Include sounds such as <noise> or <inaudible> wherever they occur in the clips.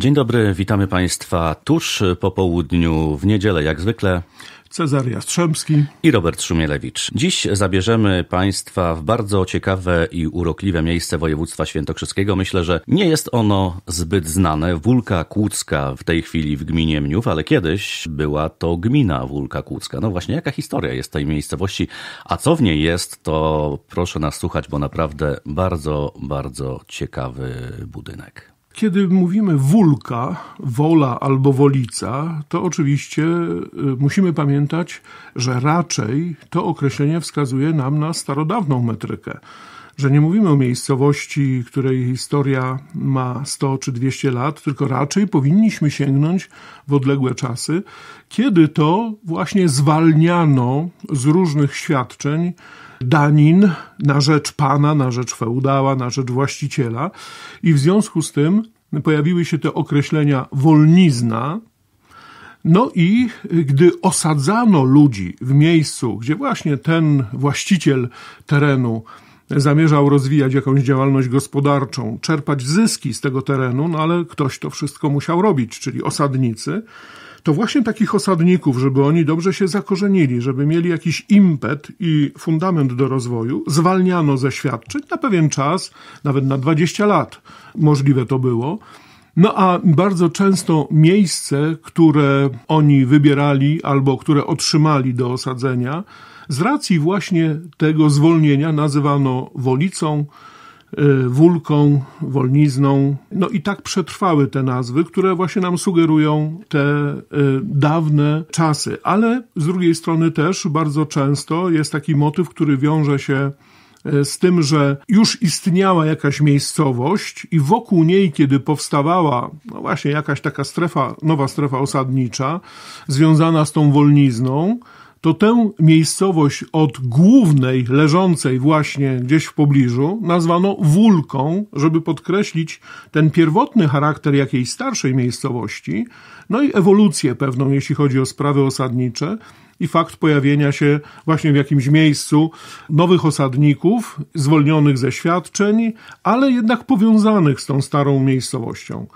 Dzień dobry, witamy Państwa tuż po południu w niedzielę, jak zwykle. Cezar Jastrzębski i Robert Szumielewicz. Dziś zabierzemy Państwa w bardzo ciekawe i urokliwe miejsce województwa świętokrzyskiego. Myślę, że nie jest ono zbyt znane. Wulka Kłodzka w tej chwili w gminie Mniów, ale kiedyś była to gmina Wulka Kłodzka. No właśnie, jaka historia jest tej miejscowości, a co w niej jest, to proszę nas słuchać, bo naprawdę bardzo, bardzo ciekawy budynek. Kiedy mówimy wulka, wola albo wolica, to oczywiście y, musimy pamiętać, że raczej to określenie wskazuje nam na starodawną metrykę że nie mówimy o miejscowości, której historia ma 100 czy 200 lat, tylko raczej powinniśmy sięgnąć w odległe czasy, kiedy to właśnie zwalniano z różnych świadczeń danin na rzecz pana, na rzecz feudała, na rzecz właściciela. I w związku z tym pojawiły się te określenia wolnizna, no i gdy osadzano ludzi w miejscu, gdzie właśnie ten właściciel terenu zamierzał rozwijać jakąś działalność gospodarczą, czerpać zyski z tego terenu, no ale ktoś to wszystko musiał robić, czyli osadnicy, to właśnie takich osadników, żeby oni dobrze się zakorzenili, żeby mieli jakiś impet i fundament do rozwoju, zwalniano ze świadczeń na pewien czas, nawet na 20 lat możliwe to było. No a bardzo często miejsce, które oni wybierali albo które otrzymali do osadzenia, z racji właśnie tego zwolnienia nazywano wolicą, Y, wulką, Wolnizną. No i tak przetrwały te nazwy, które właśnie nam sugerują te y, dawne czasy. Ale z drugiej strony też bardzo często jest taki motyw, który wiąże się y, z tym, że już istniała jakaś miejscowość i wokół niej, kiedy powstawała no właśnie jakaś taka strefa, nowa strefa osadnicza związana z tą wolnizną, to tę miejscowość od głównej, leżącej właśnie gdzieś w pobliżu, nazwano wulką, żeby podkreślić ten pierwotny charakter jakiejś starszej miejscowości, no i ewolucję pewną, jeśli chodzi o sprawy osadnicze, i fakt pojawienia się właśnie w jakimś miejscu nowych osadników, zwolnionych ze świadczeń, ale jednak powiązanych z tą starą miejscowością.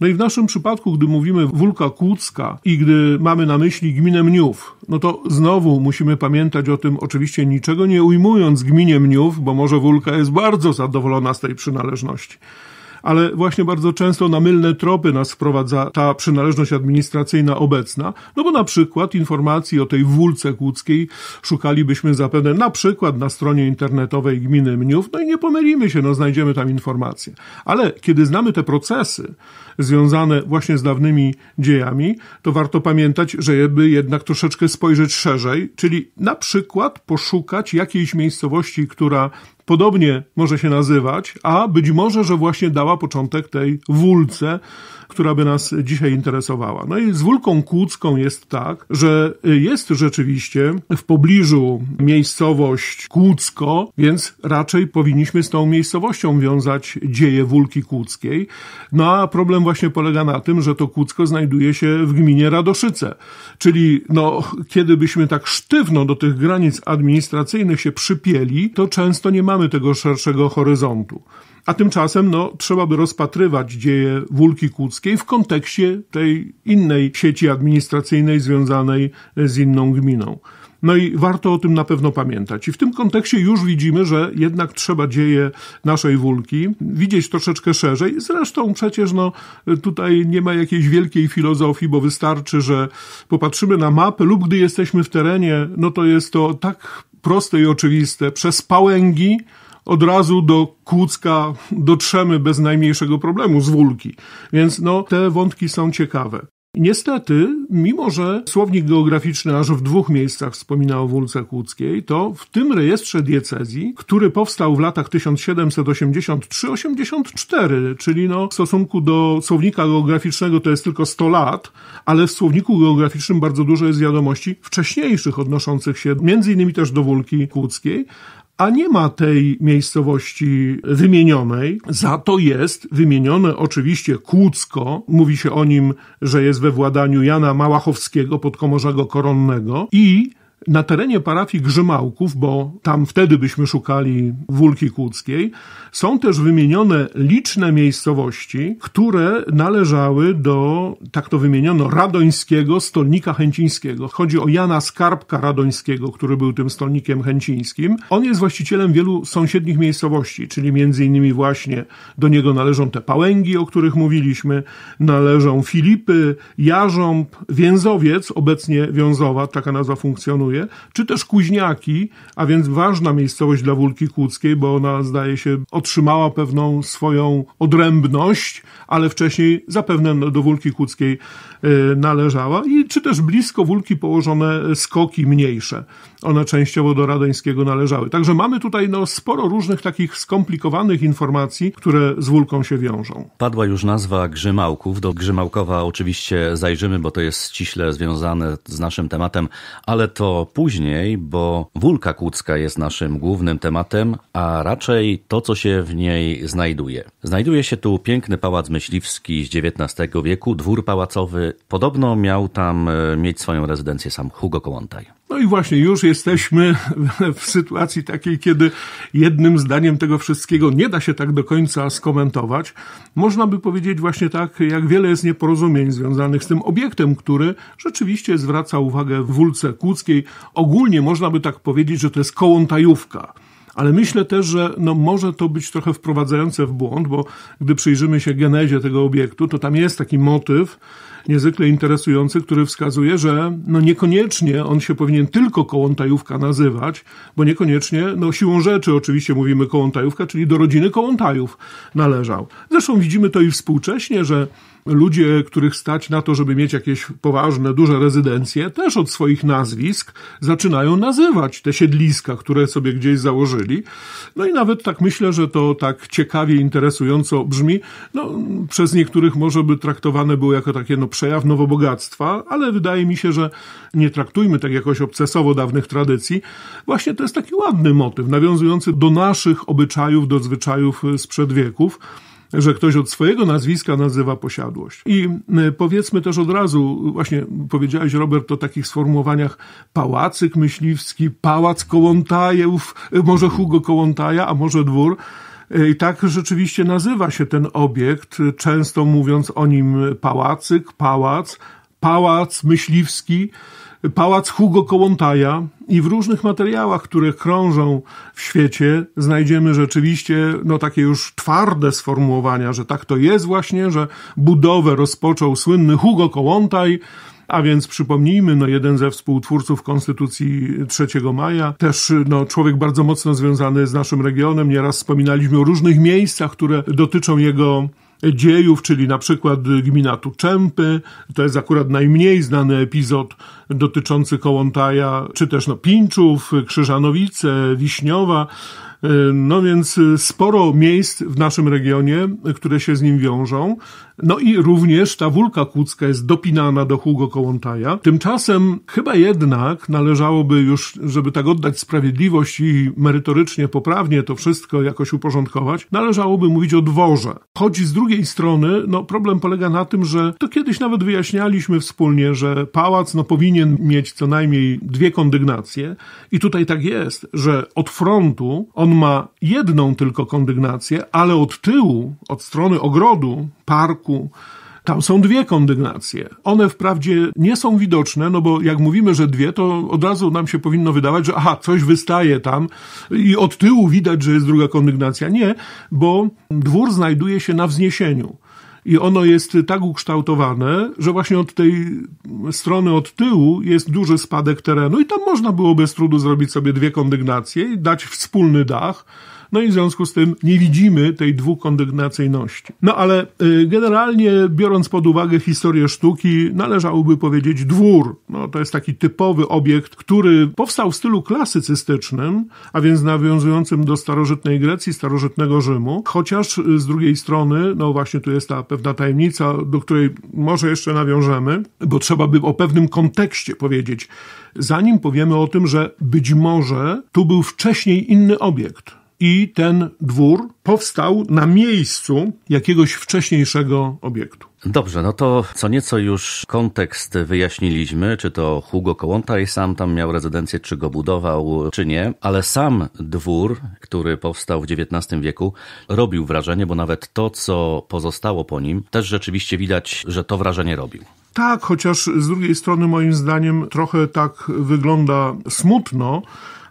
No i w naszym przypadku, gdy mówimy Wulka Kłodzka i gdy mamy na myśli gminę Mniów, no to znowu musimy pamiętać o tym, oczywiście niczego nie ujmując gminie Mniów, bo może Wulka jest bardzo zadowolona z tej przynależności ale właśnie bardzo często na mylne tropy nas wprowadza ta przynależność administracyjna obecna, no bo na przykład informacji o tej wulce kłodzkiej szukalibyśmy zapewne na przykład na stronie internetowej gminy Mniów, no i nie pomylimy się, no znajdziemy tam informacje. Ale kiedy znamy te procesy związane właśnie z dawnymi dziejami, to warto pamiętać, żeby jednak troszeczkę spojrzeć szerzej, czyli na przykład poszukać jakiejś miejscowości, która podobnie może się nazywać, a być może, że właśnie dała początek tej wulce która by nas dzisiaj interesowała. No i z Wólką Kłodzką jest tak, że jest rzeczywiście w pobliżu miejscowość Kłodzko, więc raczej powinniśmy z tą miejscowością wiązać dzieje Wólki Kłodzkiej. No a problem właśnie polega na tym, że to Kłodzko znajduje się w gminie Radoszyce, czyli no, kiedy byśmy tak sztywno do tych granic administracyjnych się przypieli, to często nie mamy tego szerszego horyzontu. A tymczasem no, trzeba by rozpatrywać dzieje Wólki Kłodzkiej w kontekście tej innej sieci administracyjnej związanej z inną gminą. No i warto o tym na pewno pamiętać. I w tym kontekście już widzimy, że jednak trzeba dzieje naszej Wólki widzieć troszeczkę szerzej. Zresztą przecież no, tutaj nie ma jakiejś wielkiej filozofii, bo wystarczy, że popatrzymy na mapę lub gdy jesteśmy w terenie, no to jest to tak proste i oczywiste. Przez pałęgi od razu do Kłodzka dotrzemy bez najmniejszego problemu z Wólki. Więc no, te wątki są ciekawe. Niestety, mimo że słownik geograficzny aż w dwóch miejscach wspomina o Wólce Kłodzkiej, to w tym rejestrze diecezji, który powstał w latach 1783-84, czyli no w stosunku do słownika geograficznego to jest tylko 100 lat, ale w słowniku geograficznym bardzo dużo jest wiadomości wcześniejszych odnoszących się między innymi też do Wólki Kłodzkiej, a nie ma tej miejscowości wymienionej. Za to jest wymienione oczywiście Kłodzko, mówi się o nim, że jest we władaniu Jana Małachowskiego, podkomorzego koronnego i na terenie parafii Grzymałków, bo tam wtedy byśmy szukali Wólki Kłodzkiej, są też wymienione liczne miejscowości, które należały do, tak to wymieniono, radońskiego stolnika chęcińskiego. Chodzi o Jana Skarbka Radońskiego, który był tym stolnikiem chęcińskim. On jest właścicielem wielu sąsiednich miejscowości, czyli między innymi właśnie do niego należą te Pałęgi, o których mówiliśmy, należą Filipy, Jarząb, Więzowiec, obecnie Wiązowa, taka nazwa funkcjonuje, funkcjonuje, czy też Kuźniaki, a więc ważna miejscowość dla Wólki Kłodzkiej, bo ona zdaje się otrzymała pewną swoją odrębność, ale wcześniej zapewne do Wólki Kłodzkiej e, należała, i czy też blisko Wólki położone skoki mniejsze one częściowo do Radeńskiego należały. Także mamy tutaj no, sporo różnych takich skomplikowanych informacji, które z wulką się wiążą. Padła już nazwa Grzymałków. Do Grzymałkowa oczywiście zajrzymy, bo to jest ściśle związane z naszym tematem, ale to później, bo Wulka Kłodzka jest naszym głównym tematem, a raczej to, co się w niej znajduje. Znajduje się tu piękny pałac myśliwski z XIX wieku, dwór pałacowy. Podobno miał tam e, mieć swoją rezydencję sam Hugo Kołłątaj. No i właśnie już jesteśmy w sytuacji takiej, kiedy jednym zdaniem tego wszystkiego nie da się tak do końca skomentować. Można by powiedzieć właśnie tak, jak wiele jest nieporozumień związanych z tym obiektem, który rzeczywiście zwraca uwagę w Wólce Kłodzkiej. Ogólnie można by tak powiedzieć, że to jest kołontajówka. Ale myślę też, że no może to być trochę wprowadzające w błąd, bo gdy przyjrzymy się genezie tego obiektu, to tam jest taki motyw, niezwykle interesujący, który wskazuje, że no niekoniecznie on się powinien tylko kołątajówka nazywać, bo niekoniecznie, no siłą rzeczy oczywiście mówimy kołątajówka, czyli do rodziny kołątajów należał. Zresztą widzimy to i współcześnie, że ludzie, których stać na to, żeby mieć jakieś poważne, duże rezydencje, też od swoich nazwisk zaczynają nazywać te siedliska, które sobie gdzieś założyli. No i nawet tak myślę, że to tak ciekawie, interesująco brzmi. No, przez niektórych może by traktowane było jako takie no, przejaw nowobogactwa, ale wydaje mi się, że nie traktujmy tak jakoś obcesowo dawnych tradycji. Właśnie to jest taki ładny motyw, nawiązujący do naszych obyczajów, do zwyczajów sprzed wieków że ktoś od swojego nazwiska nazywa posiadłość. I e, powiedzmy też od razu, właśnie powiedziałeś Robert o takich sformułowaniach pałacyk myśliwski, pałac Kołątajów, e, może Hugo Kołontaja, a może dwór. E, I tak rzeczywiście nazywa się ten obiekt, często mówiąc o nim pałacyk, pałac, pałac myśliwski pałac Hugo Kołłątaja i w różnych materiałach, które krążą w świecie, znajdziemy rzeczywiście no, takie już twarde sformułowania, że tak to jest właśnie, że budowę rozpoczął słynny Hugo Kołłątaj, a więc przypomnijmy, no jeden ze współtwórców Konstytucji 3 maja, też no, człowiek bardzo mocno związany z naszym regionem. Nieraz wspominaliśmy o różnych miejscach, które dotyczą jego dziejów, czyli na przykład gmina Tuczępy, to jest akurat najmniej znany epizod dotyczący Kołontaja, czy też no, Pińczów, Krzyżanowice, Wiśniowa. Y, no więc sporo miejsc w naszym regionie, które się z nim wiążą. No i również ta wulka Kłodzka jest dopinana do Hugo Kołątaja. Tymczasem chyba jednak należałoby już, żeby tak oddać sprawiedliwość i merytorycznie, poprawnie to wszystko jakoś uporządkować, należałoby mówić o dworze. Choć z drugiej strony, no problem polega na tym, że to kiedyś nawet wyjaśnialiśmy wspólnie, że pałac no powinien mieć co najmniej dwie kondygnacje i tutaj tak jest, że od frontu on ma jedną tylko kondygnację, ale od tyłu, od strony ogrodu, parku, tam są dwie kondygnacje. One wprawdzie nie są widoczne, no bo jak mówimy, że dwie, to od razu nam się powinno wydawać, że aha, coś wystaje tam i od tyłu widać, że jest druga kondygnacja. Nie, bo dwór znajduje się na wzniesieniu. I ono jest tak ukształtowane, że właśnie od tej strony, od tyłu jest duży spadek terenu, i tam można było bez trudu zrobić sobie dwie kondygnacje i dać wspólny dach no i w związku z tym nie widzimy tej dwukondygnacyjności. No ale y, generalnie biorąc pod uwagę historię sztuki, należałoby powiedzieć dwór. No, to jest taki typowy obiekt, który powstał w stylu klasycystycznym, a więc nawiązującym do starożytnej Grecji, starożytnego Rzymu, chociaż y, z drugiej strony, no właśnie tu jest ta pewna tajemnica, do której może jeszcze nawiążemy, bo trzeba by o pewnym kontekście powiedzieć, zanim powiemy o tym, że być może tu był wcześniej inny obiekt i ten dwór powstał na miejscu jakiegoś wcześniejszego obiektu. Dobrze, no to co nieco już kontekst wyjaśniliśmy, czy to Hugo Kołłątaj sam tam miał rezydencję, czy go budował, czy nie, ale sam dwór, który powstał w XIX wieku, robił wrażenie, bo nawet to, co pozostało po nim, też rzeczywiście widać, że to wrażenie robił. Tak, chociaż z drugiej strony moim zdaniem trochę tak wygląda smutno,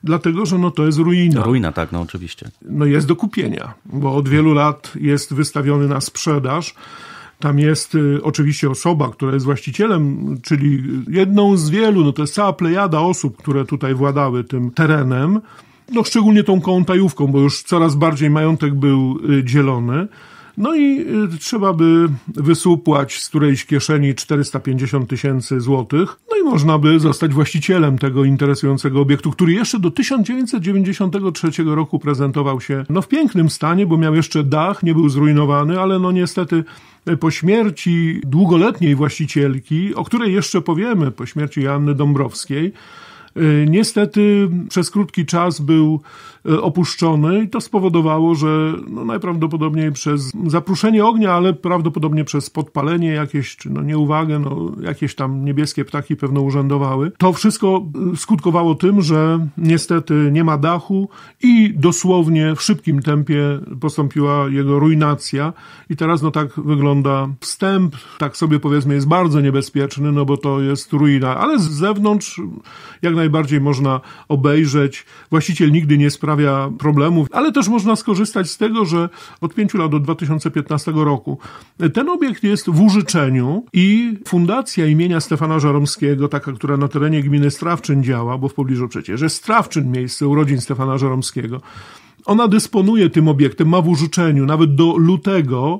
dlatego że no to jest ruina. Ruina, tak, no oczywiście. No jest do kupienia, bo od wielu lat jest wystawiony na sprzedaż. Tam jest y, oczywiście osoba, która jest właścicielem, czyli jedną z wielu, no to jest cała plejada osób, które tutaj władały tym terenem, no szczególnie tą kołątajówką, bo już coraz bardziej majątek był y, dzielony. No i y, trzeba by wysupłać z którejś kieszeni 450 tysięcy złotych, no i można by zostać właścicielem tego interesującego obiektu, który jeszcze do 1993 roku prezentował się no, w pięknym stanie, bo miał jeszcze dach, nie był zrujnowany, ale no niestety y, po śmierci długoletniej właścicielki, o której jeszcze powiemy, po śmierci Janny Dąbrowskiej, y, Niestety przez krótki czas był E, opuszczony i to spowodowało, że no najprawdopodobniej przez zapruszenie ognia, ale prawdopodobnie przez podpalenie jakieś, czy no nieuwagę, no jakieś tam niebieskie ptaki pewno urzędowały. To wszystko e, skutkowało tym, że niestety nie ma dachu i dosłownie w szybkim tempie postąpiła jego ruinacja i teraz no tak wygląda wstęp, tak sobie powiedzmy jest bardzo niebezpieczny, no bo to jest ruina, ale z zewnątrz jak najbardziej można obejrzeć. Właściciel nigdy nie sprawdził sprawia problemów, ale też można skorzystać z tego, że od 5 lat, do 2015 roku, e, ten obiekt jest w użyczeniu i Fundacja imienia Stefana Żaromskiego, taka, która na terenie gminy Strawczyn działa, bo w pobliżu przecież jest Strawczyn, miejsce urodzin Stefana Żaromskiego, ona dysponuje tym obiektem, ma w użyczeniu nawet do lutego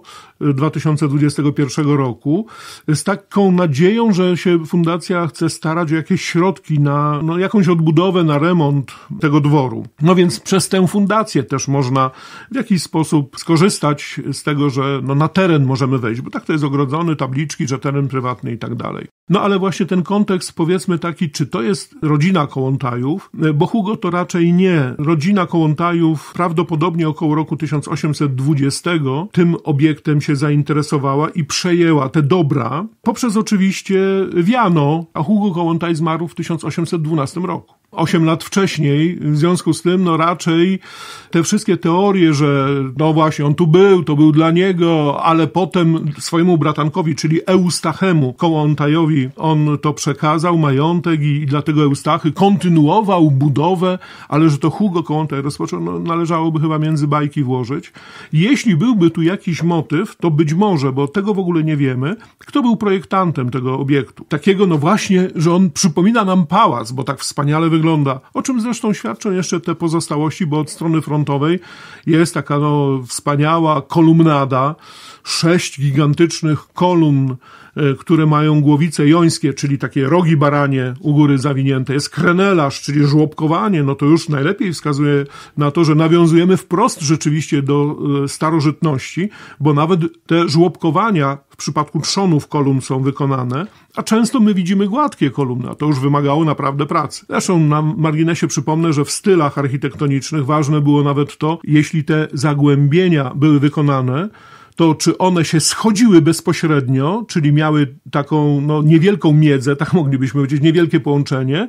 2021 roku, z taką nadzieją, że się fundacja chce starać o jakieś środki na no, jakąś odbudowę, na remont tego dworu. No więc przez tę fundację też można w jakiś sposób skorzystać z tego, że no, na teren możemy wejść, bo tak to jest ogrodzony, tabliczki, że teren prywatny i tak dalej. No ale właśnie ten kontekst, powiedzmy taki, czy to jest rodzina Kołontajów, bo Hugo to raczej nie. Rodzina Kołontajów prawdopodobnie około roku 1820 tym obiektem się się zainteresowała i przejęła te dobra poprzez oczywiście Wiano, a Hugo Kołłątaj zmarł w 1812 roku. 8 lat wcześniej. W związku z tym, no raczej te wszystkie teorie, że no właśnie on tu był, to był dla niego, ale potem swojemu bratankowi, czyli Eustachemu Kołontajowi, on to przekazał, majątek i, i dlatego Eustachy kontynuował budowę, ale że to Hugo Kołontaj rozpoczął, no należałoby chyba między bajki włożyć. Jeśli byłby tu jakiś motyw, to być może, bo tego w ogóle nie wiemy, kto był projektantem tego obiektu. Takiego, no właśnie, że on przypomina nam pałac, bo tak wspaniale wygląda wygląda. O czym zresztą świadczą jeszcze te pozostałości, bo od strony frontowej jest taka no, wspaniała kolumnada, sześć gigantycznych kolumn, e, które mają głowice jońskie, czyli takie rogi baranie u góry zawinięte. Jest krenelarz, czyli żłobkowanie, no to już najlepiej wskazuje na to, że nawiązujemy wprost rzeczywiście do e, starożytności, bo nawet te żłobkowania w przypadku trzonów kolumn są wykonane, a często my widzimy gładkie kolumny, a to już wymagało naprawdę pracy. Zresztą na marginesie przypomnę, że w stylach architektonicznych ważne było nawet to, jeśli te zagłębienia były wykonane, to czy one się schodziły bezpośrednio, czyli miały taką no, niewielką miedzę, <laughs> tak moglibyśmy powiedzieć, niewielkie połączenie,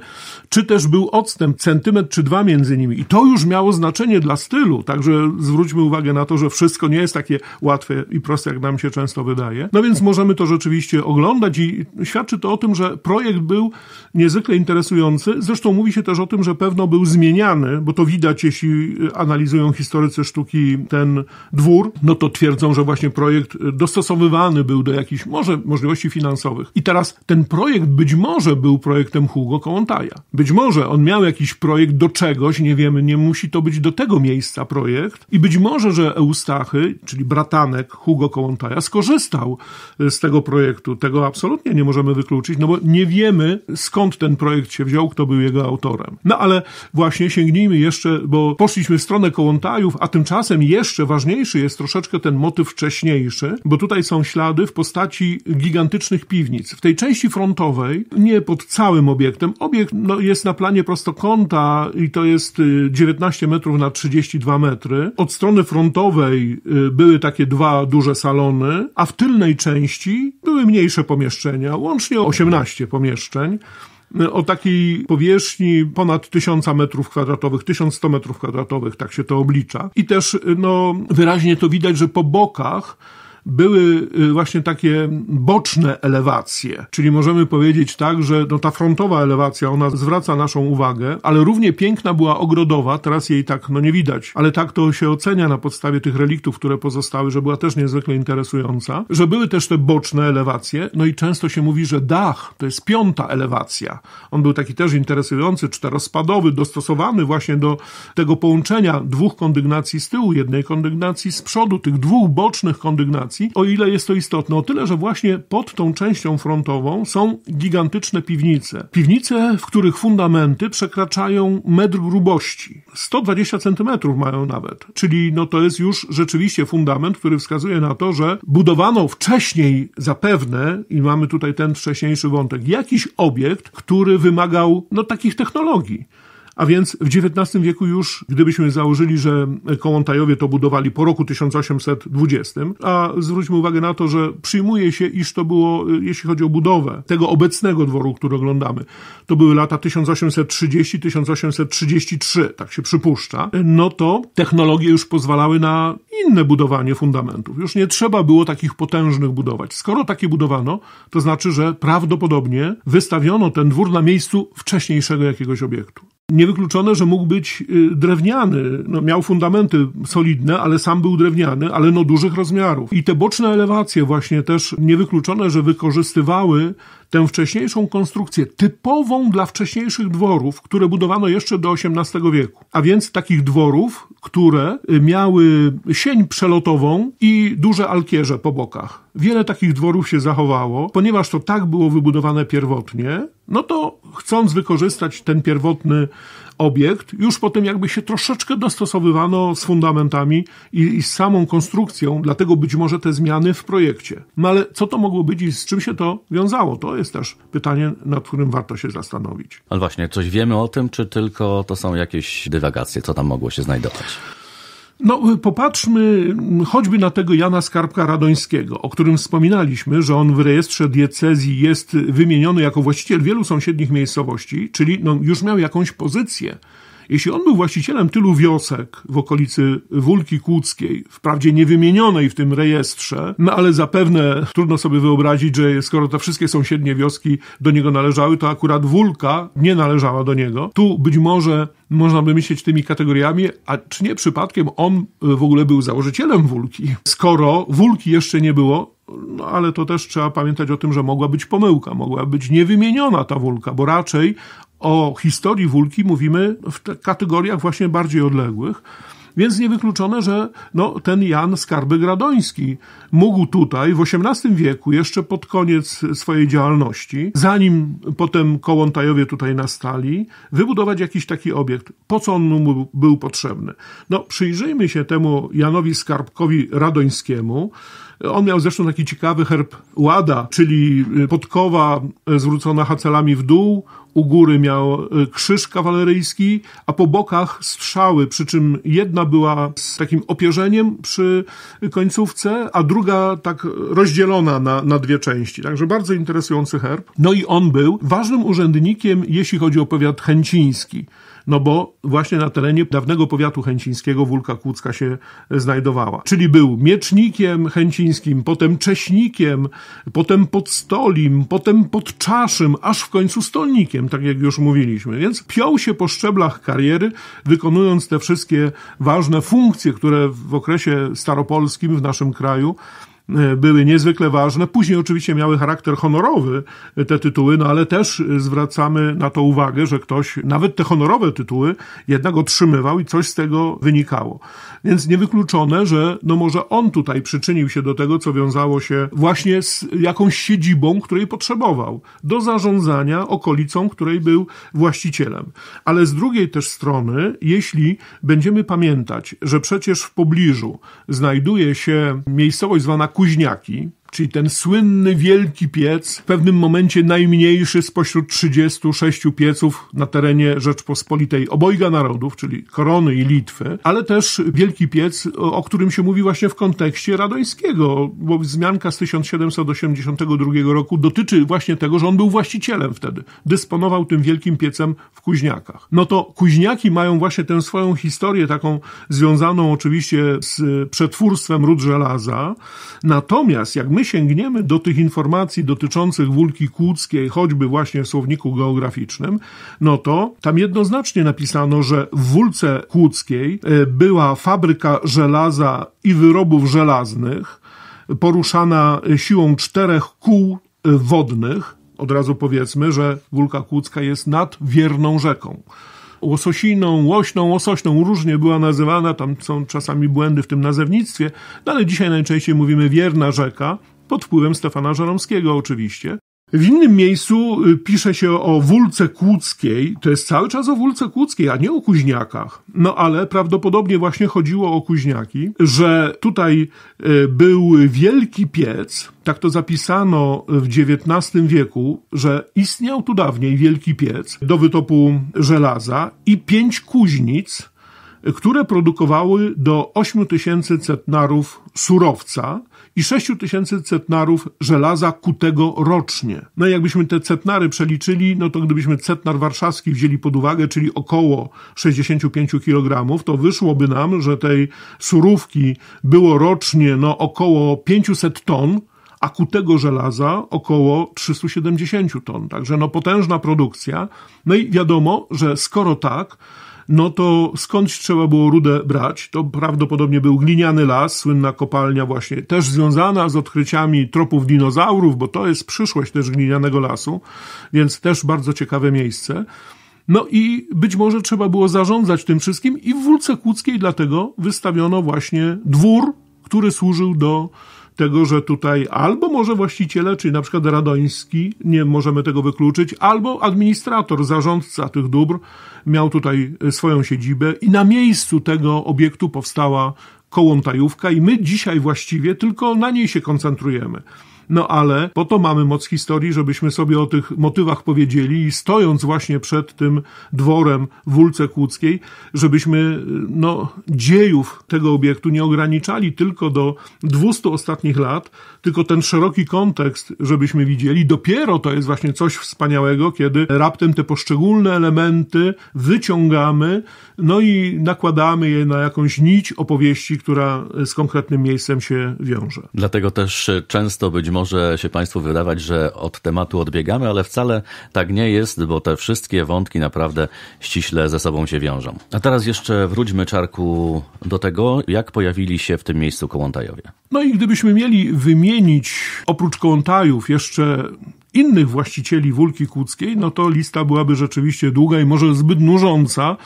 czy też był odstęp centymetr czy dwa między nimi. I to już miało znaczenie dla stylu, także zwróćmy uwagę na to, że wszystko nie jest takie łatwe i proste, jak nam się często wydaje. No więc możemy to rzeczywiście oglądać i świadczy to o tym, że projekt był niezwykle interesujący. Zresztą mówi się też o tym, że pewno był zmieniany, bo to widać, jeśli analizują historycy sztuki ten dwór, no to twierdzą, że właśnie właśnie projekt y, dostosowywany był do jakichś może możliwości finansowych. I teraz ten projekt być może był projektem Hugo Kołontaja. Być może on miał jakiś projekt do czegoś, nie wiemy, nie musi to być do tego miejsca projekt. I być może, że Eustachy, czyli bratanek Hugo Kołontaja, skorzystał y, z tego projektu. Tego absolutnie nie możemy wykluczyć, no bo nie wiemy skąd ten projekt się wziął, kto był jego autorem. No ale właśnie sięgnijmy jeszcze, bo poszliśmy w stronę Kołontajów, a tymczasem jeszcze ważniejszy jest troszeczkę ten motyw wcześniejszy, bo tutaj są ślady w postaci gigantycznych piwnic. W tej części frontowej, nie pod całym obiektem, obiekt no, jest na planie prostokąta i to jest 19 y, metrów na 32 metry. Od strony frontowej y, były takie dwa duże salony, a w tylnej części były mniejsze pomieszczenia, łącznie 18 pomieszczeń o takiej powierzchni ponad 1000 metrów kwadratowych, 1100 metrów kwadratowych, tak się to oblicza. I też no, wyraźnie to widać, że po bokach były y, właśnie takie boczne elewacje, czyli możemy powiedzieć tak, że no ta frontowa elewacja, ona zwraca naszą uwagę, ale równie piękna była ogrodowa, teraz jej tak no nie widać, ale tak to się ocenia na podstawie tych reliktów, które pozostały, że była też niezwykle interesująca, że były też te boczne elewacje, no i często się mówi, że dach to jest piąta elewacja. On był taki też interesujący, czterospadowy, dostosowany właśnie do tego połączenia dwóch kondygnacji z tyłu, jednej kondygnacji z przodu, tych dwóch bocznych kondygnacji, o ile jest to istotne. O tyle, że właśnie pod tą częścią frontową są gigantyczne piwnice. Piwnice, w których fundamenty przekraczają metr grubości. 120 centymetrów mają nawet. Czyli no to jest już rzeczywiście fundament, który wskazuje na to, że budowano wcześniej zapewne, i mamy tutaj ten wcześniejszy wątek, jakiś obiekt, który wymagał no takich technologii. A więc w XIX wieku już, gdybyśmy założyli, że Kołontajowie to budowali po roku 1820, a zwróćmy uwagę na to, że przyjmuje się, iż to było, y, jeśli chodzi o budowę tego obecnego dworu, który oglądamy, to były lata 1830-1833, tak się przypuszcza, no to technologie już pozwalały na inne budowanie fundamentów. Już nie trzeba było takich potężnych budować. Skoro takie budowano, to znaczy, że prawdopodobnie wystawiono ten dwór na miejscu wcześniejszego jakiegoś obiektu. Nie niewykluczone, że mógł być y, drewniany. No, miał fundamenty solidne, ale sam był drewniany, ale no dużych rozmiarów. I te boczne elewacje właśnie też niewykluczone, że wykorzystywały tę wcześniejszą konstrukcję typową dla wcześniejszych dworów, które budowano jeszcze do XVIII wieku. A więc takich dworów, które miały sień przelotową i duże alkierze po bokach. Wiele takich dworów się zachowało, ponieważ to tak było wybudowane pierwotnie, no to chcąc wykorzystać ten pierwotny obiekt już potem jakby się troszeczkę dostosowywano z fundamentami i, i z samą konstrukcją, dlatego być może te zmiany w projekcie. No ale co to mogło być i z czym się to wiązało? To jest też pytanie, nad którym warto się zastanowić. Ale no właśnie, coś wiemy o tym, czy tylko to są jakieś dywagacje, co tam mogło się znajdować? No, y, popatrzmy mm, choćby na tego Jana Skarbka Radońskiego, o którym wspominaliśmy, że on w rejestrze diecezji jest wymieniony jako właściciel wielu sąsiednich miejscowości, czyli no, już miał jakąś pozycję jeśli on był właścicielem tylu wiosek w okolicy Wólki Kłodzkiej, wprawdzie niewymienionej w tym rejestrze, no ale zapewne trudno sobie wyobrazić, że skoro te wszystkie sąsiednie wioski do niego należały, to akurat Wólka nie należała do niego. Tu być może można by myśleć tymi kategoriami, a czy nie przypadkiem on w ogóle był założycielem Wólki? Skoro Wólki jeszcze nie było, no ale to też trzeba pamiętać o tym, że mogła być pomyłka, mogła być niewymieniona ta wulka, bo raczej o historii Wulki mówimy w kategoriach właśnie bardziej odległych. Więc niewykluczone, że no, ten Jan Skarby Gradoński mógł tutaj w XVIII wieku, jeszcze pod koniec swojej działalności, zanim potem Kołontajowie tutaj nastali, wybudować jakiś taki obiekt. Po co on mu był potrzebny? No, przyjrzyjmy się temu Janowi Skarbkowi Radońskiemu, on miał zresztą taki ciekawy herb łada, czyli y, podkowa y, zwrócona hacelami w dół, u góry miał y, krzyż kawaleryjski, a po bokach strzały, przy czym jedna była z takim opierzeniem przy końcówce, a druga tak rozdzielona na, na dwie części. Także bardzo interesujący herb. No i on był ważnym urzędnikiem, jeśli chodzi o powiat chęciński no bo właśnie na terenie dawnego powiatu chęcińskiego Wólka Kłodzka się e, znajdowała. Czyli był miecznikiem chęcińskim, potem cześnikiem, potem podstolim, potem podczaszym, aż w końcu stolnikiem, tak jak już mówiliśmy. Więc piął się po szczeblach kariery, wykonując te wszystkie ważne funkcje, które w okresie staropolskim w naszym kraju E, były niezwykle ważne. Później oczywiście miały charakter honorowy e, te tytuły, no ale też e, zwracamy na to uwagę, że ktoś nawet te honorowe tytuły jednak otrzymywał i coś z tego wynikało. Więc niewykluczone, że no może on tutaj przyczynił się do tego, co wiązało się właśnie z jakąś siedzibą, której potrzebował, do zarządzania okolicą, której był właścicielem. Ale z drugiej też strony, jeśli będziemy pamiętać, że przecież w pobliżu znajduje się miejscowość zwana kuźniaki, czyli ten słynny wielki piec, w pewnym momencie najmniejszy spośród 36 pieców na terenie Rzeczpospolitej obojga narodów, czyli Korony i Litwy, ale też wielki piec, o którym się mówi właśnie w kontekście Radońskiego, bo wzmianka z 1782 roku dotyczy właśnie tego, że on był właścicielem wtedy, dysponował tym wielkim piecem w Kuźniakach. No to Kuźniaki mają właśnie tę swoją historię, taką związaną oczywiście z przetwórstwem ród żelaza, natomiast jak my sięgniemy do tych informacji dotyczących Wólki Kłodzkiej, choćby właśnie w słowniku geograficznym, no to tam jednoznacznie napisano, że w Wólce Kłodzkiej e, była fabryka żelaza i wyrobów żelaznych, poruszana siłą czterech kół e, wodnych. Od razu powiedzmy, że Wólka Kłodzka jest nad Wierną rzeką łososiną, łośną, łosośną, różnie była nazywana, tam są czasami błędy w tym nazewnictwie, no ale dzisiaj najczęściej mówimy wierna rzeka, pod wpływem Stefana Żeromskiego oczywiście. W innym miejscu y, pisze się o Wólce Kłódzkiej, to jest cały czas o Wólce Kłódzkiej, a nie o Kuźniakach. No ale prawdopodobnie właśnie chodziło o Kuźniaki, że tutaj y, był wielki piec, tak to zapisano w XIX wieku, że istniał tu dawniej wielki piec do wytopu żelaza i pięć kuźnic, które produkowały do 8000 centnarów surowca, i 6 tysięcy centnarów żelaza kutego rocznie. No i jakbyśmy te centnary przeliczyli, no to gdybyśmy centnar warszawski wzięli pod uwagę, czyli około 65 kg, to wyszłoby nam, że tej surówki było rocznie no około 500 ton, a kutego żelaza około 370 ton. Także no potężna produkcja. No i wiadomo, że skoro tak, no to skądś trzeba było rudę brać. To prawdopodobnie był gliniany las, słynna kopalnia właśnie też związana z odkryciami tropów dinozaurów, bo to jest przyszłość też glinianego lasu, więc też bardzo ciekawe miejsce. No i być może trzeba było zarządzać tym wszystkim i w Wólce Kłodzkiej dlatego wystawiono właśnie dwór, który służył do tego, że tutaj albo może właściciele, czyli na przykład Radoński, nie możemy tego wykluczyć, albo administrator, zarządca tych dóbr miał tutaj e, swoją siedzibę i na miejscu tego obiektu powstała kołątajówka i my dzisiaj właściwie tylko na niej się koncentrujemy. No ale po to mamy moc historii, żebyśmy sobie o tych motywach powiedzieli i stojąc właśnie przed tym dworem w Ulce Kłodzkiej, żebyśmy y, no, dziejów tego obiektu nie ograniczali tylko do 200 ostatnich lat, tylko ten szeroki kontekst, żebyśmy widzieli, dopiero to jest właśnie coś wspaniałego, kiedy raptem te poszczególne elementy wyciągamy, no i nakładamy je na jakąś nić opowieści, która z konkretnym miejscem się wiąże. Dlatego też często być może się Państwu wydawać, że od tematu odbiegamy, ale wcale tak nie jest, bo te wszystkie wątki naprawdę ściśle ze sobą się wiążą. A teraz jeszcze wróćmy, Czarku, do tego, jak pojawili się w tym miejscu Kołątajowie. No i gdybyśmy mieli wymienić wymienić oprócz kołątajów jeszcze innych właścicieli Wólki Kłodzkiej, no to lista byłaby rzeczywiście długa i może zbyt nużąca,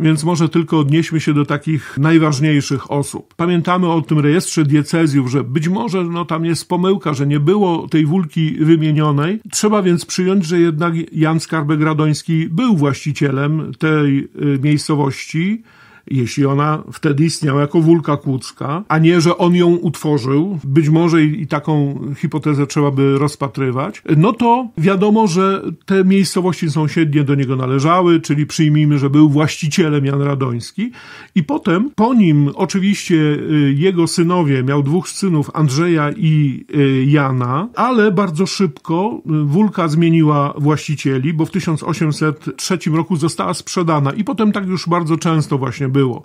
więc może tylko odnieśmy się do takich najważniejszych osób. Pamiętamy o tym rejestrze diecezjów, że być może no, tam jest pomyłka, że nie było tej Wólki wymienionej. Trzeba więc przyjąć, że jednak Jan Skarbek Radoński był właścicielem tej y, miejscowości jeśli ona wtedy istniała jako wulka kłodzka, a nie, że on ją utworzył, być może i taką hipotezę trzeba by rozpatrywać, no to wiadomo, że te miejscowości sąsiednie do niego należały, czyli przyjmijmy, że był właścicielem Jan Radoński i potem po nim oczywiście y, jego synowie, miał dwóch synów, Andrzeja i y, Jana, ale bardzo szybko y, wulka zmieniła właścicieli, bo w 1803 roku została sprzedana i potem tak już bardzo często właśnie było,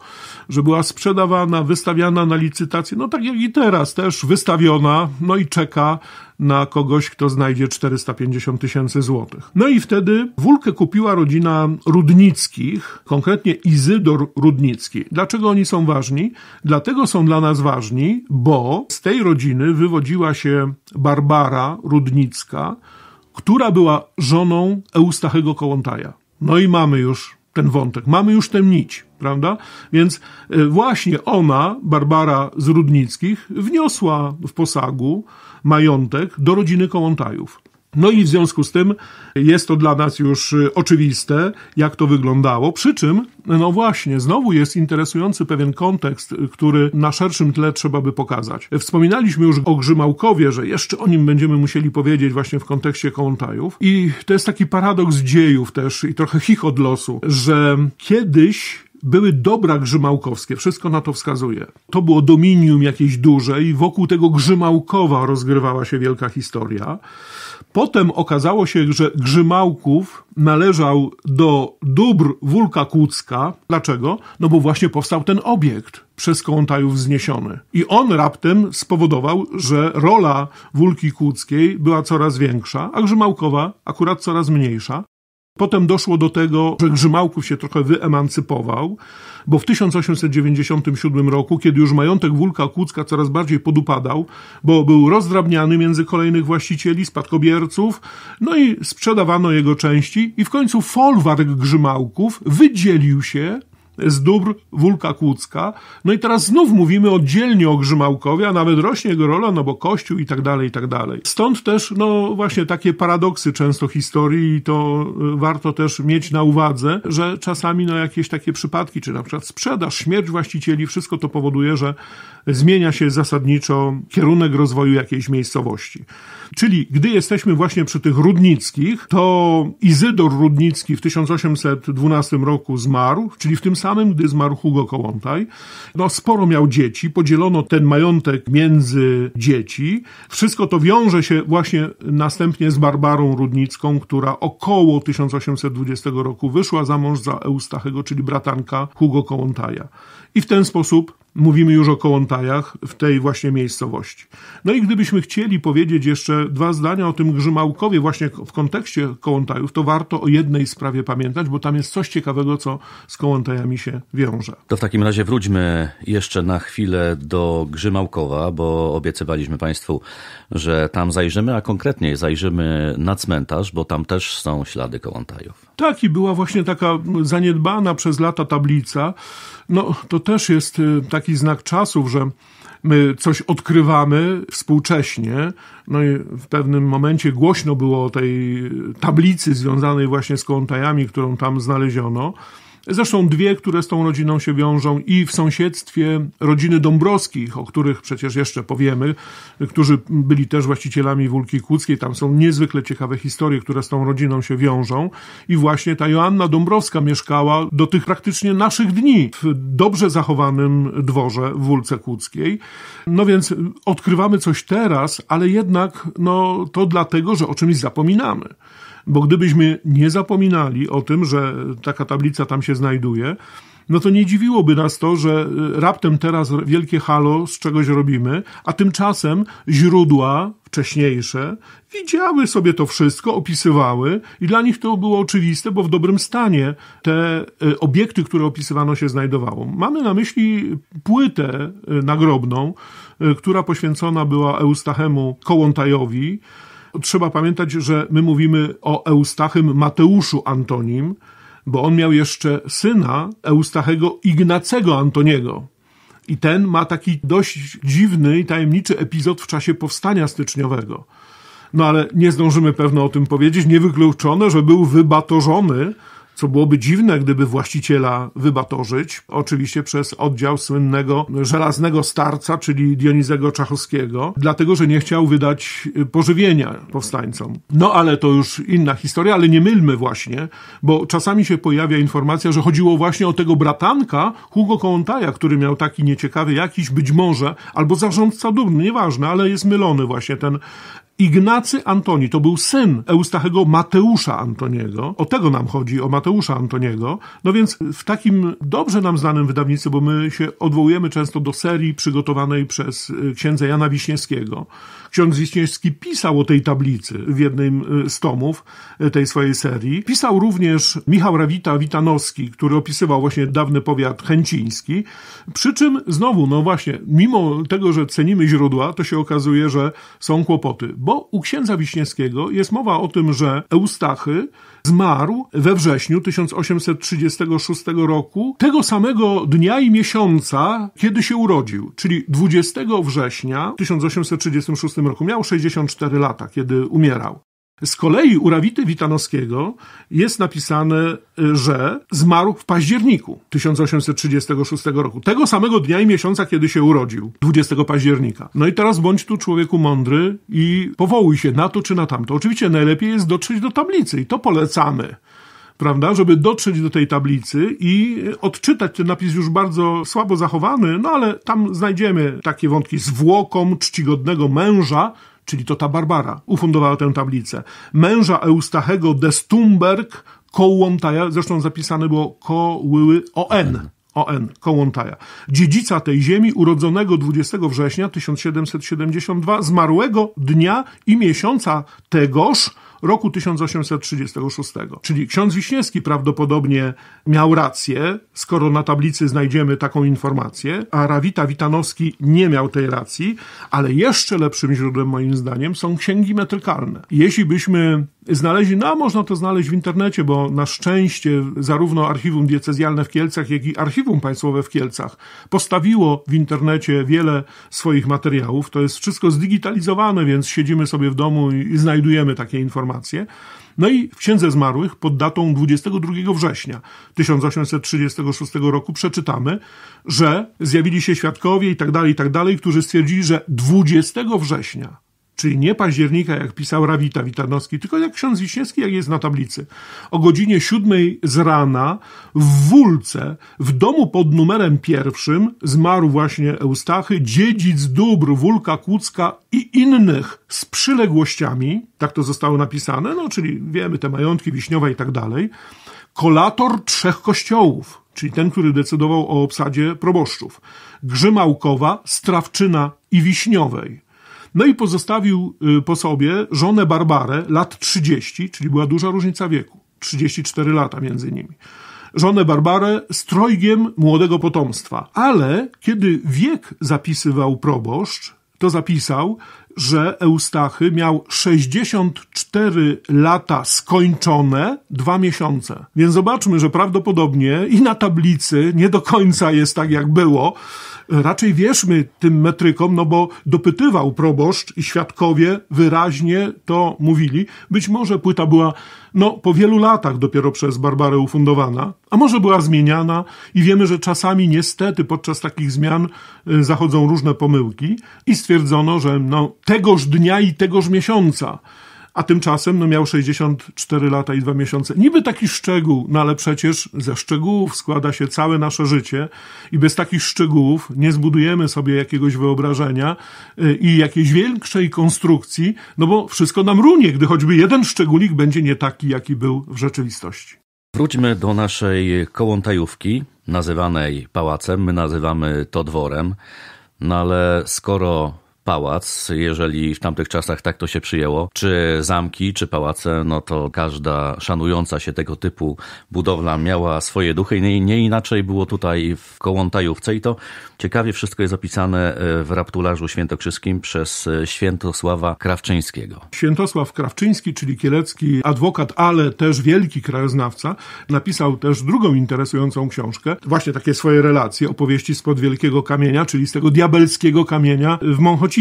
że była sprzedawana, wystawiana na licytację, no tak jak i teraz też wystawiona, no i czeka na kogoś, kto znajdzie 450 tysięcy złotych. No i wtedy wulkę kupiła rodzina Rudnickich, konkretnie Izydor Rudnicki. Dlaczego oni są ważni? Dlatego są dla nas ważni, bo z tej rodziny wywodziła się Barbara Rudnicka, która była żoną Eustachego Kołątaja. No i mamy już ten wątek. Mamy już tę nić, prawda? Więc e, właśnie ona, Barbara z Rudnickich, wniosła w posagu majątek do rodziny Kołątajów. No i w związku z tym jest to dla nas już y, oczywiste, jak to wyglądało. Przy czym, no właśnie, znowu jest interesujący pewien kontekst, y, który na szerszym tle trzeba by pokazać. Wspominaliśmy już o Grzymałkowie, że jeszcze o nim będziemy musieli powiedzieć właśnie w kontekście Kołątajów. I to jest taki paradoks dziejów też i trochę chichot losu, że kiedyś były dobra grzymałkowskie, wszystko na to wskazuje. To było dominium jakiejś dużej, wokół tego grzymałkowa rozgrywała się wielka historia. Potem okazało się, że Grzymałków należał do dóbr wulka Kłodzka. Dlaczego? No bo właśnie powstał ten obiekt przez Kołątajów wzniesiony. I on raptem spowodował, że rola wulki Kłodzkiej była coraz większa, a Grzymałkowa akurat coraz mniejsza. Potem doszło do tego, że Grzymałków się trochę wyemancypował, bo w 1897 roku, kiedy już majątek Wulka Kłodzka coraz bardziej podupadał, bo był rozdrabniany między kolejnych właścicieli, spadkobierców, no i sprzedawano jego części i w końcu folwark Grzymałków wydzielił się z dóbr Wólka Kłodzka. No i teraz znów mówimy oddzielnie o Grzymałkowie, a nawet rośnie jego rola, no bo Kościół i tak dalej, i tak dalej. Stąd też, no właśnie takie paradoksy często historii i to y, warto też mieć na uwadze, że czasami no jakieś takie przypadki, czy na przykład sprzedaż, śmierć właścicieli, wszystko to powoduje, że zmienia się zasadniczo kierunek rozwoju jakiejś miejscowości. Czyli gdy jesteśmy właśnie przy tych Rudnickich, to Izydor Rudnicki w 1812 roku zmarł, czyli w tym samym, gdy zmarł Hugo Kołątaj. No, sporo miał dzieci, podzielono ten majątek między dzieci. Wszystko to wiąże się właśnie następnie z Barbarą Rudnicką, która około 1820 roku wyszła za mąż za Eustachego, czyli bratanka Hugo Kołątaja. I w ten sposób Mówimy już o kołontajach w tej właśnie miejscowości. No i gdybyśmy chcieli powiedzieć jeszcze dwa zdania o tym Grzymałkowie właśnie w kontekście kołontajów, to warto o jednej sprawie pamiętać, bo tam jest coś ciekawego, co z kołontajami się wiąże. To w takim razie wróćmy jeszcze na chwilę do Grzymałkowa, bo obiecywaliśmy Państwu, że tam zajrzymy, a konkretnie zajrzymy na cmentarz, bo tam też są ślady kołontajów. Tak, i była właśnie taka zaniedbana przez lata tablica. No, to też jest y, taki znak czasów, że my coś odkrywamy współcześnie. No i w pewnym momencie głośno było o tej tablicy związanej właśnie z kątajami, którą tam znaleziono. Zresztą dwie, które z tą rodziną się wiążą i w sąsiedztwie rodziny Dąbrowskich, o których przecież jeszcze powiemy, którzy byli też właścicielami Wólki Kłodzkiej. Tam są niezwykle ciekawe historie, które z tą rodziną się wiążą. I właśnie ta Joanna Dąbrowska mieszkała do tych praktycznie naszych dni w dobrze zachowanym dworze w Wólce Kłodzkiej. No więc odkrywamy coś teraz, ale jednak no, to dlatego, że o czymś zapominamy bo gdybyśmy nie zapominali o tym, że taka tablica tam się znajduje, no to nie dziwiłoby nas to, że y, raptem teraz wielkie halo z czegoś robimy, a tymczasem źródła wcześniejsze widziały sobie to wszystko, opisywały i dla nich to było oczywiste, bo w dobrym stanie te y, obiekty, które opisywano się znajdowało. Mamy na myśli płytę y, nagrobną, która poświęcona była Eustachemu Kołontajowi, Trzeba pamiętać, że my mówimy o Eustachym Mateuszu Antonim, bo on miał jeszcze syna Eustachego Ignacego Antoniego. I ten ma taki dość dziwny i tajemniczy epizod w czasie powstania styczniowego. No ale nie zdążymy pewno o tym powiedzieć. Niewykluczone, że był wybatorzony co byłoby dziwne, gdyby właściciela wybatorzyć, oczywiście przez oddział słynnego żelaznego starca, czyli Dionizego Czachowskiego, dlatego, że nie chciał wydać pożywienia powstańcom. No ale to już inna historia, ale nie mylmy właśnie, bo czasami się pojawia informacja, że chodziło właśnie o tego bratanka Hugo Kołontaja, który miał taki nieciekawy jakiś, być może, albo zarządca dumny, nieważne, ale jest mylony właśnie ten Ignacy Antoni to był syn Eustachego Mateusza Antoniego. O tego nam chodzi, o Mateusza Antoniego. No więc w takim dobrze nam znanym wydawnictwie, bo my się odwołujemy często do serii przygotowanej przez y, księdza Jana Wiśniewskiego, Ksiądz Wiśniewski pisał o tej tablicy w jednym e, z tomów e, tej swojej serii. Pisał również Michał Rawita Witanowski, który opisywał właśnie dawny powiat chęciński. Przy czym znowu, no właśnie, mimo tego, że cenimy źródła, to się okazuje, że są kłopoty, bo u księdza Wiśniewskiego jest mowa o tym, że Eustachy zmarł we wrześniu 1836 roku, tego samego dnia i miesiąca, kiedy się urodził, czyli 20 września 1836 roku. Miał 64 lata, kiedy umierał. Z kolei u Rawity Witanowskiego jest napisane, y, że zmarł w październiku 1836 roku, tego samego dnia i miesiąca, kiedy się urodził, 20 października. No i teraz bądź tu człowieku mądry i powołuj się na to czy na tamto. Oczywiście najlepiej jest dotrzeć do tablicy i to polecamy prawda, żeby dotrzeć do tej tablicy i y, odczytać ten napis już bardzo słabo zachowany, no ale tam znajdziemy takie wątki zwłoką czcigodnego męża czyli to ta Barbara, ufundowała tę tablicę. Męża Eustachego de Stumberg, Kołłątaja, zresztą zapisane było kołyły ON, ON, Kołłątaja, dziedzica tej ziemi, urodzonego 20 września 1772, zmarłego dnia i miesiąca tegoż, roku 1836. Czyli ksiądz Wiśniewski prawdopodobnie miał rację, skoro na tablicy znajdziemy taką informację, a Rawita Witanowski nie miał tej racji, ale jeszcze lepszym źródłem moim zdaniem są księgi metrykalne. Jeśli byśmy znaleźli, no a można to znaleźć w internecie, bo na szczęście zarówno archiwum diecezjalne w Kielcach, jak i archiwum państwowe w Kielcach postawiło w internecie wiele swoich materiałów. To jest wszystko zdigitalizowane, więc siedzimy sobie w domu i znajdujemy takie informacje informacje. No i w Księdze Zmarłych pod datą 22 września 1836 roku przeczytamy, że zjawili się świadkowie i tak dalej, i tak dalej, którzy stwierdzili, że 20 września czyli nie października, jak pisał Rawita Witanowski, tylko jak ksiądz Wiśniewski, jak jest na tablicy. O godzinie siódmej z rana w Wólce, w domu pod numerem pierwszym, zmarł właśnie Eustachy, dziedzic dóbr Wólka Kłodzka i innych z przyległościami, tak to zostało napisane, no czyli wiemy te majątki wiśniowe i tak dalej, kolator trzech kościołów, czyli ten, który decydował o obsadzie proboszczów, Grzymałkowa, Strawczyna i Wiśniowej. No i pozostawił y, po sobie żonę Barbarę lat 30, czyli była duża różnica wieku, 34 lata między nimi. Żonę Barbarę z trojgiem młodego potomstwa. Ale kiedy wiek zapisywał proboszcz, to zapisał, że Eustachy miał 64 lata skończone, dwa miesiące. Więc zobaczmy, że prawdopodobnie i na tablicy nie do końca jest tak, jak było. Raczej wierzmy tym metrykom, no bo dopytywał proboszcz i świadkowie wyraźnie to mówili. Być może płyta była, no, po wielu latach dopiero przez Barbarę ufundowana, a może była zmieniana i wiemy, że czasami niestety podczas takich zmian y, zachodzą różne pomyłki i stwierdzono, że no, tegoż dnia i tegoż miesiąca. A tymczasem no, miał 64 lata i dwa miesiące. Niby taki szczegół, no ale przecież ze szczegółów składa się całe nasze życie i bez takich szczegółów nie zbudujemy sobie jakiegoś wyobrażenia y, i jakiejś większej konstrukcji, no bo wszystko nam runie, gdy choćby jeden szczególik będzie nie taki, jaki był w rzeczywistości. Wróćmy do naszej kołątajówki, nazywanej pałacem. My nazywamy to dworem. No ale skoro pałac, jeżeli w tamtych czasach tak to się przyjęło, czy zamki, czy pałace, no to każda szanująca się tego typu budowla miała swoje duchy nie inaczej było tutaj w Kołontajówce i to ciekawie wszystko jest opisane e, w raptularzu świętokrzyskim przez e, Świętosława Krawczyńskiego. Świętosław Krawczyński, czyli kielecki adwokat, ale też wielki krajoznawca, napisał też drugą interesującą książkę, właśnie takie swoje relacje, opowieści spod wielkiego kamienia, czyli z tego diabelskiego kamienia w Monchocinie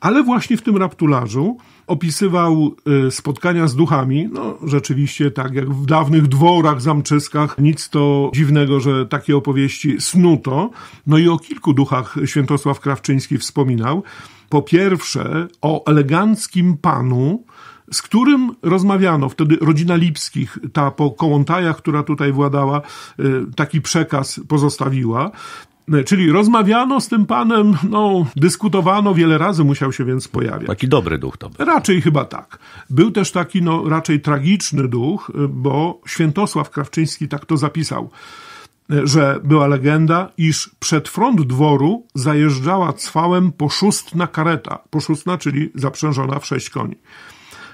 ale właśnie w tym raptularzu opisywał y, spotkania z duchami. No, rzeczywiście, tak jak w dawnych dworach zamczyskach, nic to dziwnego, że takie opowieści snuto. No i o kilku duchach Świętosław Krawczyński wspominał. Po pierwsze, o eleganckim panu, z którym rozmawiano wtedy rodzina Lipskich, ta po kołątajach, która tutaj władała, y, taki przekaz pozostawiła. No, czyli rozmawiano z tym panem, no, dyskutowano wiele razy, musiał się więc pojawiać. Taki dobry duch to był. Raczej chyba tak. Był też taki, no, raczej tragiczny duch, bo Świętosław Krawczyński tak to zapisał, że była legenda, iż przed front dworu zajeżdżała cwałem poszustna kareta. Poszustna, czyli zaprzężona w sześć koni.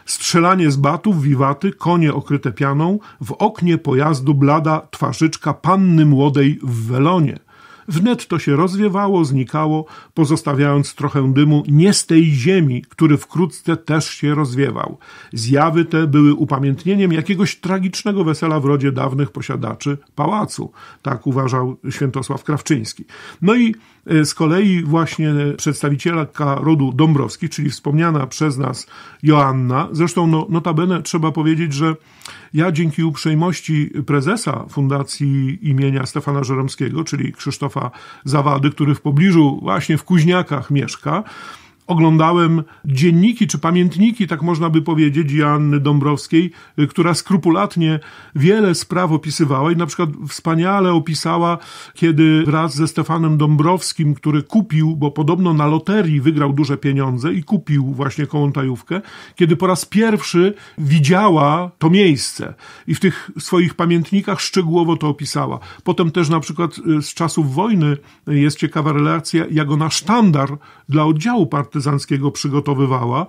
Strzelanie z batów, wiwaty, konie okryte pianą, w oknie pojazdu blada twarzyczka panny młodej w welonie – Wnet to się rozwiewało, znikało, pozostawiając trochę dymu nie z tej ziemi, który wkrótce też się rozwiewał. Zjawy te były upamiętnieniem jakiegoś tragicznego wesela w rodzie dawnych posiadaczy pałacu. Tak uważał Świętosław Krawczyński. No i e, z kolei właśnie przedstawicielka rodu Dąbrowskich, czyli wspomniana przez nas Joanna, zresztą no, notabene trzeba powiedzieć, że ja dzięki uprzejmości prezesa Fundacji imienia Stefana Żeromskiego, czyli Krzysztofa Zawady, który w pobliżu, właśnie w Kuźniakach mieszka, oglądałem dzienniki czy pamiętniki, tak można by powiedzieć, Joanny Dąbrowskiej, y, która skrupulatnie wiele spraw opisywała i na przykład wspaniale opisała, kiedy wraz ze Stefanem Dąbrowskim, który kupił, bo podobno na loterii wygrał duże pieniądze i kupił właśnie kołątajówkę, kiedy po raz pierwszy widziała to miejsce i w tych swoich pamiętnikach szczegółowo to opisała. Potem też na przykład y, z czasów wojny y, jest ciekawa relacja, jak ona sztandar dla oddziału partii partyzanckiego przygotowywała.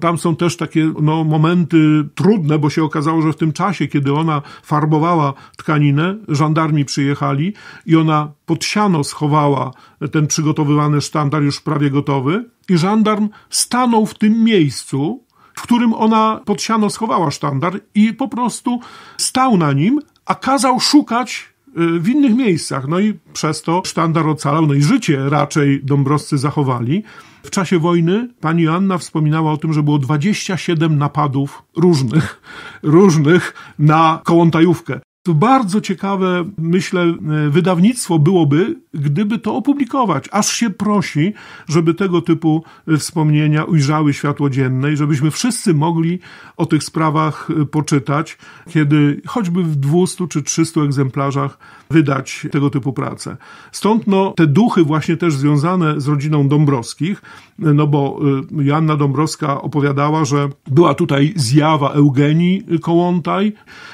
Tam są też takie no, momenty trudne, bo się okazało, że w tym czasie, kiedy ona farbowała tkaninę, żandarmi przyjechali i ona pod siano schowała ten przygotowywany sztandar już prawie gotowy i żandarm stanął w tym miejscu, w którym ona pod siano schowała sztandar i po prostu stał na nim, a kazał szukać Y, w innych miejscach. No i przez to sztandar ocalał, no i życie raczej Dąbrowscy zachowali. W czasie wojny pani Joanna wspominała o tym, że było 27 napadów różnych, <laughs> różnych na kołątajówkę. To bardzo ciekawe, myślę, e, wydawnictwo byłoby, gdyby to opublikować. Aż się prosi, żeby tego typu e, wspomnienia ujrzały światło dzienne i żebyśmy wszyscy mogli o tych sprawach e, poczytać, kiedy choćby w 200 czy 300 egzemplarzach wydać tego typu pracę. Stąd no, te duchy właśnie też związane z rodziną Dąbrowskich, no bo Joanna Dąbrowska opowiadała, że była tutaj zjawa Eugenii Kołątaj,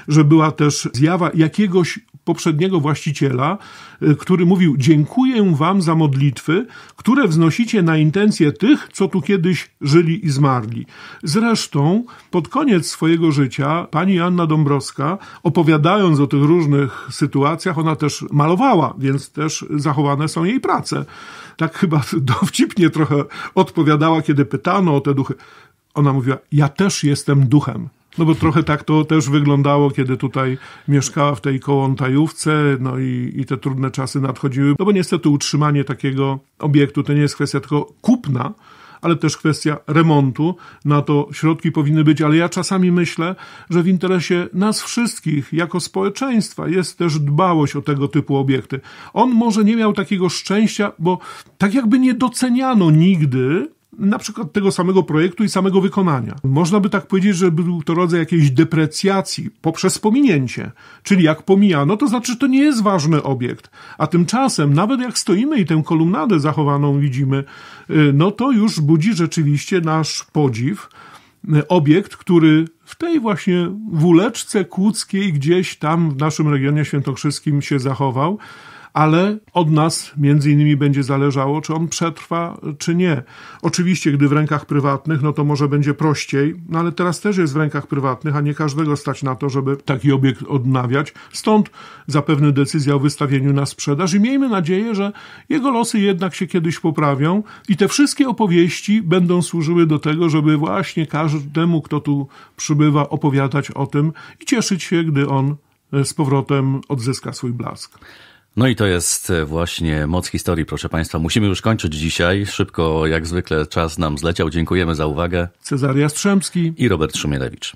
że była też zjawa sprawa jakiegoś poprzedniego właściciela, y, który mówił: Dziękuję Wam za modlitwy, które wznosicie na intencje tych, co tu kiedyś żyli i zmarli. Zresztą, pod koniec swojego życia, pani Anna Dąbrowska, opowiadając o tych różnych sytuacjach, ona też malowała, więc też zachowane są jej prace. Tak chyba <laughs> dowcipnie trochę odpowiadała, kiedy pytano o te duchy. Ona mówiła: Ja też jestem duchem. No bo trochę tak to też wyglądało, kiedy tutaj mieszkała w tej kołątajówce, no i, i te trudne czasy nadchodziły. No bo niestety utrzymanie takiego obiektu to nie jest kwestia tylko kupna, ale też kwestia remontu. Na to środki powinny być, ale ja czasami myślę, że w interesie nas wszystkich jako społeczeństwa jest też dbałość o tego typu obiekty. On może nie miał takiego szczęścia, bo tak jakby nie doceniano nigdy na przykład tego samego projektu i samego wykonania. Można by tak powiedzieć, że był to rodzaj jakiejś deprecjacji poprzez pominięcie, czyli jak pomijano, to znaczy, że to nie jest ważny obiekt, a tymczasem nawet jak stoimy i tę kolumnadę zachowaną widzimy, y, no to już budzi rzeczywiście nasz podziw y, obiekt, który w tej właśnie wuleczce kłodzkiej gdzieś tam w naszym regionie świętokrzyskim się zachował ale od nas między innymi będzie zależało, czy on przetrwa, czy nie. Oczywiście, gdy w rękach prywatnych, no to może będzie prościej, no ale teraz też jest w rękach prywatnych, a nie każdego stać na to, żeby taki obiekt odnawiać. Stąd zapewne decyzja o wystawieniu na sprzedaż i miejmy nadzieję, że jego losy jednak się kiedyś poprawią i te wszystkie opowieści będą służyły do tego, żeby właśnie każdemu, kto tu przybywa, opowiadać o tym i cieszyć się, gdy on e, z powrotem odzyska swój blask. No i to jest e, właśnie moc historii, proszę Państwa. Musimy już kończyć dzisiaj. Szybko, jak zwykle, czas nam zleciał. Dziękujemy za uwagę. Cezary Jastrzębski i Robert Szumielewicz.